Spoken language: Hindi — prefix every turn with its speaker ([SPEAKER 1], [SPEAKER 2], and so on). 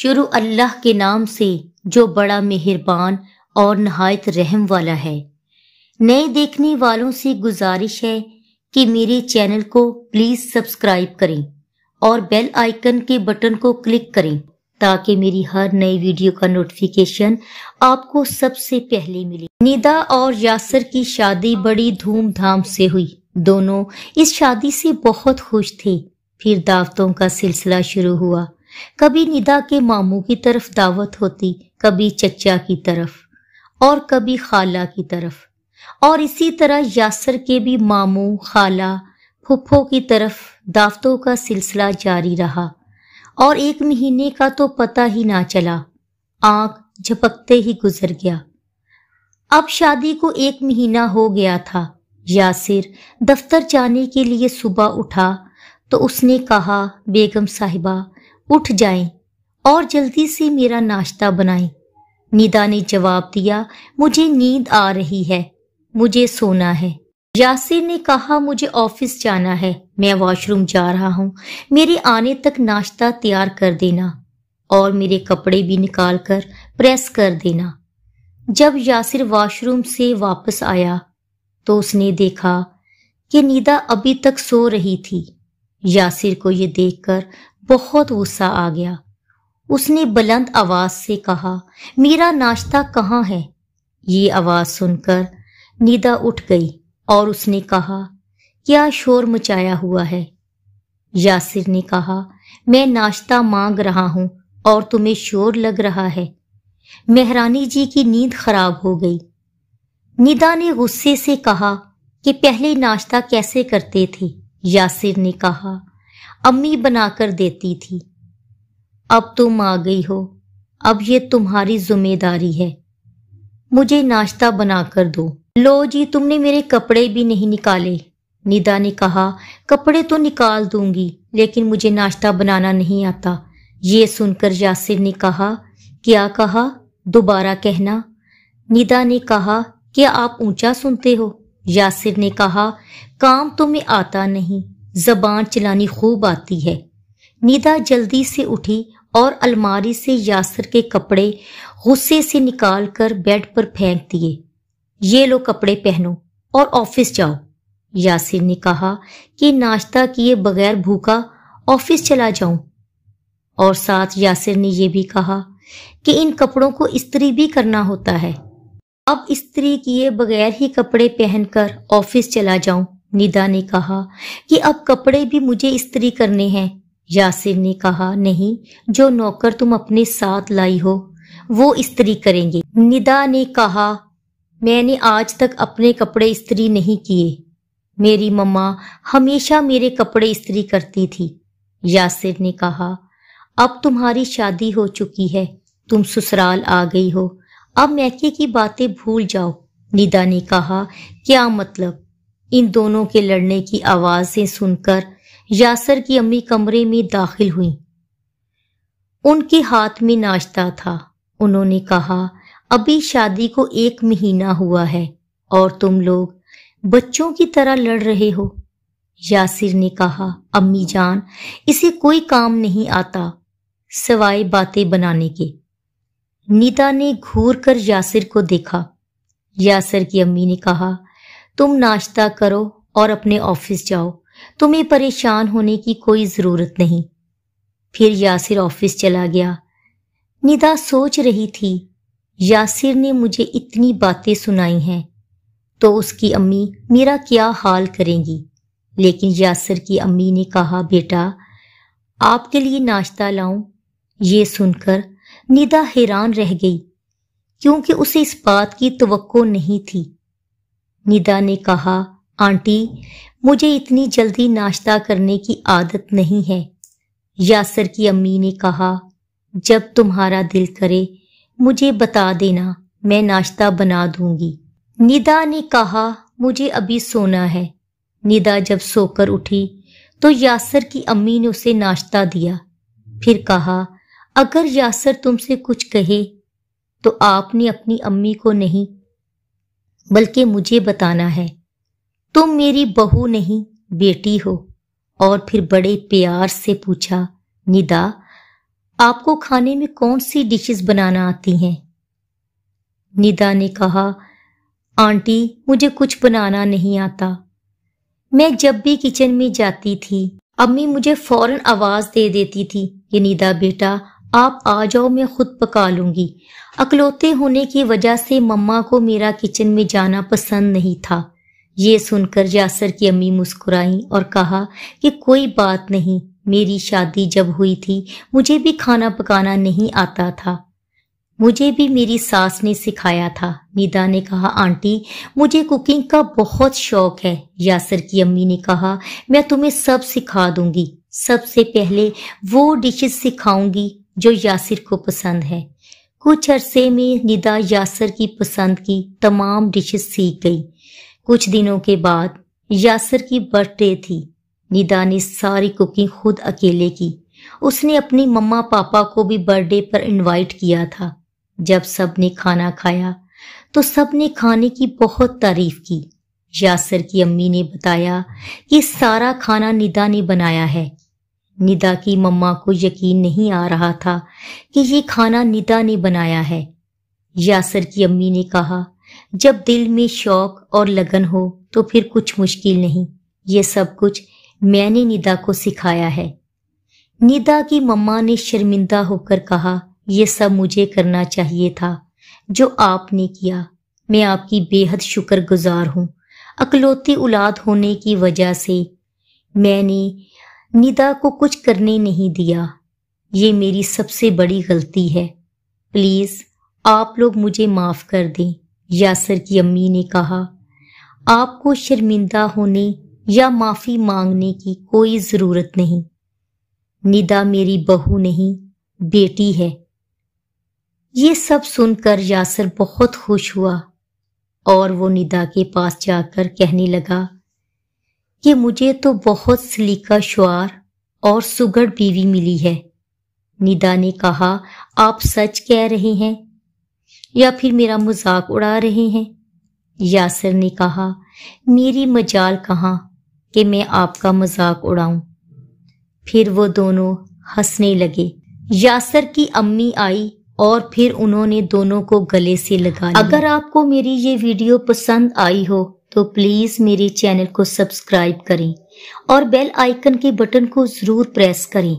[SPEAKER 1] शुरू अल्लाह के नाम से जो बड़ा मेहरबान और नहायत रहम वाला है नए देखने वालों से गुजारिश है कि मेरे चैनल को प्लीज सब्सक्राइब करें और बेल आइकन के बटन को क्लिक करें ताकि मेरी हर नई वीडियो का नोटिफिकेशन आपको सबसे पहले मिले निदा और यासर की शादी बड़ी धूमधाम से हुई दोनों इस शादी से बहुत खुश थे फिर दावतों का सिलसिला शुरू हुआ कभी निदा के मामू की तरफ दावत होती कभी चचा की तरफ और कभी खाला की तरफ और इसी तरह यासर के भी मामू खाला फुफो की तरफ दावतों का सिलसिला जारी रहा और एक महीने का तो पता ही ना चला आंख झपकते ही गुजर गया अब शादी को एक महीना हो गया था यासिर दफ्तर जाने के लिए सुबह उठा तो उसने कहा बेगम साहिबा उठ जाएं और जल्दी से मेरा नाश्ता बनाएं निदा ने जवाब दिया मुझे नींद आ रही है मुझे सोना है यासिर ने कहा मुझे ऑफिस जाना है मैं वॉशरूम जा रहा हूँ मेरे आने तक नाश्ता तैयार कर देना और मेरे कपड़े भी निकाल कर प्रेस कर देना जब यासिर वॉशरूम से वापस आया तो उसने देखा कि निदा अभी तक सो रही थी यासिर को ये देखकर बहुत गुस्सा आ गया उसने बुलंद आवाज से कहा मेरा नाश्ता कहाँ है ये आवाज सुनकर निदा उठ गई और उसने कहा क्या शोर मचाया हुआ है यासिर ने कहा मैं नाश्ता मांग रहा हूं और तुम्हें शोर लग रहा है मेहरानी जी की नींद खराब हो गई निदा ने गुस्से से कहा कि पहले नाश्ता कैसे करते थे यासिर ने कहा अम्मी बनाकर देती थी अब तुम आ गई हो अब ये तुम्हारी जिम्मेदारी है मुझे नाश्ता बनाकर दो लो जी तुमने मेरे कपड़े भी नहीं निकाले निदा ने कहा कपड़े तो निकाल दूंगी लेकिन मुझे नाश्ता बनाना नहीं आता ये सुनकर यासिर ने कहा क्या कहा दोबारा कहना निदा ने कहा क्या आप ऊंचा सुनते हो यासिर ने कहा काम तुम्हें तो आता नहीं जबान चलानी खूब आती है निदा जल्दी से उठी और अलमारी से यासर के कपड़े गुस्से से निकाल कर बेड पर फेंक दिए ये लो कपड़े पहनो और ऑफिस जाओ यासिर ने कहा कि नाश्ता किए बगैर भूखा ऑफिस चला जाऊं और साथ यासिर ने यह भी कहा कि इन कपड़ों को इस्त्री भी करना होता है अब इस्त्री किए बगैर ही कपड़े पहनकर ऑफिस चला जाऊं निदा ने कहा कि अब कपड़े भी मुझे इस्त्री करने हैं यासिर ने कहा नहीं जो नौकर तुम अपने साथ लाई हो वो इस्त्री करेंगे निदा ने कहा मैंने आज तक अपने कपड़े इस्त्री नहीं किए मेरी मम्मा हमेशा मेरे कपड़े इस्त्री करती थी यासिर ने कहा अब तुम्हारी शादी हो चुकी है तुम ससुराल आ गई हो अब मैके की बातें भूल जाओ निदा ने कहा क्या मतलब इन दोनों के लड़ने की आवाजें सुनकर यासर की अम्मी कमरे में दाखिल हुई उनके हाथ में नाश्ता था उन्होंने कहा अभी शादी को एक महीना हुआ है और तुम लोग बच्चों की तरह लड़ रहे हो यासिर ने कहा अम्मी जान इसे कोई काम नहीं आता सवाए बातें बनाने के निदा ने घूर कर यासिर को देखा यासर की अम्मी ने कहा तुम नाश्ता करो और अपने ऑफिस जाओ तुम्हें परेशान होने की कोई जरूरत नहीं फिर यासिर ऑफिस चला गया निदा सोच रही थी यासिर ने मुझे इतनी बातें सुनाई हैं तो उसकी अम्मी मेरा क्या हाल करेंगी लेकिन यासिर की अम्मी ने कहा बेटा आपके लिए नाश्ता लाऊं ये सुनकर निदा हैरान रह गई क्योंकि उसे इस बात की तवक्को नहीं थी निदा ने कहा आंटी मुझे इतनी जल्दी नाश्ता करने की आदत नहीं है यासर की अम्मी ने कहा जब तुम्हारा दिल करे मुझे बता देना मैं नाश्ता बना दूंगी निदा ने कहा मुझे अभी सोना है निदा जब सोकर उठी तो यासर की अम्मी ने उसे नाश्ता दिया फिर कहा अगर यासर तुमसे कुछ कहे तो आपने अपनी अम्मी को नहीं बल्कि मुझे बताना है तुम मेरी बहू नहीं बेटी हो और फिर बड़े प्यार से पूछा निदा आपको खाने में कौन सी डिशेस बनाना आती हैं निदा ने कहा आंटी मुझे कुछ बनाना नहीं आता मैं जब भी किचन में जाती थी अम्मी मुझे फौरन आवाज दे देती थी ये निदा बेटा आप आ जाओ मैं खुद पका लूंगी अकलौते होने की वजह से मम्मा को मेरा किचन में जाना पसंद नहीं था ये सुनकर यासर की अम्मी मुस्कुराई और कहा कि कोई बात नहीं मेरी शादी जब हुई थी मुझे भी खाना पकाना नहीं आता था मुझे भी मेरी सास ने सिखाया था मीदा ने कहा आंटी मुझे कुकिंग का बहुत शौक है यासर की अम्मी ने कहा मैं तुम्हें सब सिखा दूंगी सबसे पहले वो डिशेस सिखाऊंगी जो यासिर को पसंद है कुछ अरसे में निदा यासर की पसंद की तमाम डिशेस सीख गई कुछ दिनों के बाद यासर की बर्थडे थी निदा ने सारी कुकिंग खुद अकेले की उसने अपनी मम्मा पापा को भी बर्थडे पर इनवाइट किया था जब सब ने खाना खाया तो सब ने खाने की बहुत तारीफ की यासर की अम्मी ने बताया कि सारा खाना निदा ने बनाया है निदा की मम्मा को यकीन नहीं आ रहा था कि ये खाना निदा ने बनाया है यासर की अम्मी ने कहा जब दिल में शौक और लगन हो तो फिर कुछ मुश्किल नहीं ये सब कुछ मैंने निदा को सिखाया है निदा की मम्मा ने शर्मिंदा होकर कहा यह सब मुझे करना चाहिए था जो आपने किया मैं आपकी बेहद शुक्रगुजार हूं अकलौती औलाद होने की वजह से मैंने निदा को कुछ करने नहीं दिया ये मेरी सबसे बड़ी गलती है प्लीज आप लोग मुझे माफ कर दें यासर की अम्मी ने कहा आपको शर्मिंदा होने या माफी मांगने की कोई जरूरत नहीं निदा मेरी बहू नहीं बेटी है ये सब सुनकर यासर बहुत खुश हुआ और वो निदा के पास जाकर कहने लगा कि मुझे तो बहुत सलीका शुआर और सुगढ़ बीवी मिली है निदा ने कहा आप सच कह रहे हैं या फिर मेरा मजाक उड़ा रहे हैं यासर ने कहा मेरी मजाल कहा कि मैं आपका मजाक उड़ाऊं फिर वो दोनों हंसने लगे यासर की अम्मी आई और फिर उन्होंने दोनों को गले से लगा लिया। अगर आपको मेरी ये वीडियो पसंद आई हो तो प्लीज़ मेरे चैनल को सब्सक्राइब करें और बेल आइकन के बटन को ज़रूर प्रेस करें